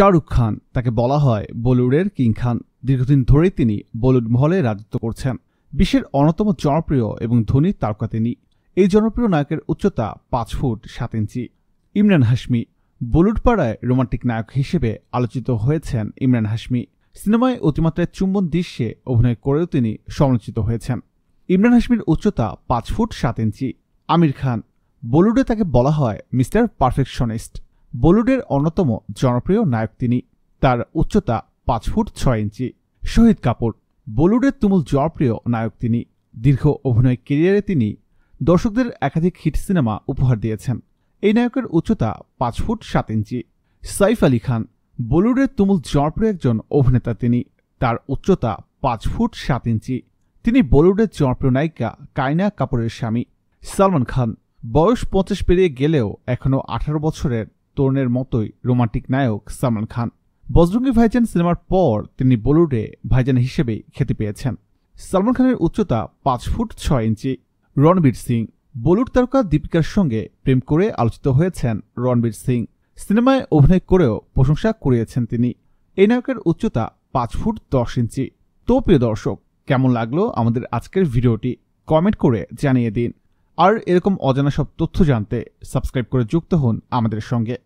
শাহরুখ খান তাকে বলা হয় বলিউডের কিং খান দীর্ঘদিন ধরেই তিনি বলিউড মহলে রাজত্ব করছেন বিশ্বের অন্যতম জনপ্রিয় এবং ধনী তারকা তিনি এই জনপ্রিয় নায়কের উচ্চতা পাঁচ ফুট সাত ইঞ্চি ইমরান হাসমি বলিউড পাড়ায় রোমান্টিক নায়ক হিসেবে আলোচিত হয়েছেন ইমরান হাসমি সিনেমায় অতিমাত্রায় চুম্বন দৃশ্যে অভিনয় করেও তিনি সমালোচিত হয়েছেন ইমরান হাসমির উচ্চতা পাঁচ ফুট সাত ইঞ্চি আমির খান বলিউডে তাকে বলা হয় মিস্টার পারফেকশনিস্ট বলিউডের অন্যতম জনপ্রিয় নায়ক তিনি তার উচ্চতা পাঁচ ফুট ছয় ইঞ্চি শহীদ কাপুর বলিউডের তুমুল জনপ্রিয় নায়ক তিনি দীর্ঘ অভিনয় কেরিয়ারে তিনি দর্শকদের একাধিক হিট সিনেমা উপহার দিয়েছেন এই নায়কের উচ্চতা পাঁচ ফুট সাত ইঞ্চি সাইফ আলী খান বলিউডের তুমুল জনপ্রিয় একজন অভিনেতা তিনি তার উচ্চতা পাঁচ ফুট সাত ইঞ্চি তিনি বলিউডের জনপ্রিয় নায়িকা কাইনা কাপুরের স্বামী সালমান খান বয়স পঁচিশ পেরিয়ে গেলেও এখনও আঠারো বছরের তরুণের মতোই রোমান্টিক নায়ক সালমান খান বজরঙ্গি ভাইজান সিনেমার পর তিনি বলিউডে ভাইজান হিসেবে খ্যাতি পেয়েছেন সালমান খানের উচ্চতা পাঁচ ফুট ছয় ইঞ্চি রণবীর সিং বলিউড তারকা দীপিকার সঙ্গে প্রেম করে আলোচিত হয়েছেন রণবীর সিং সিনেমায় অভিনয় করেও প্রশংসা করিয়েছেন তিনি এই নায়কের উচ্চতা পাঁচ ফুট দশ ইঞ্চি তো প্রিয় দর্শক কেমন লাগলো আমাদের আজকের ভিডিওটি কমেন্ট করে জানিয়ে দিন আর এরকম অজানা সব তথ্য জানতে সাবস্ক্রাইব করে যুক্ত হন আমাদের সঙ্গে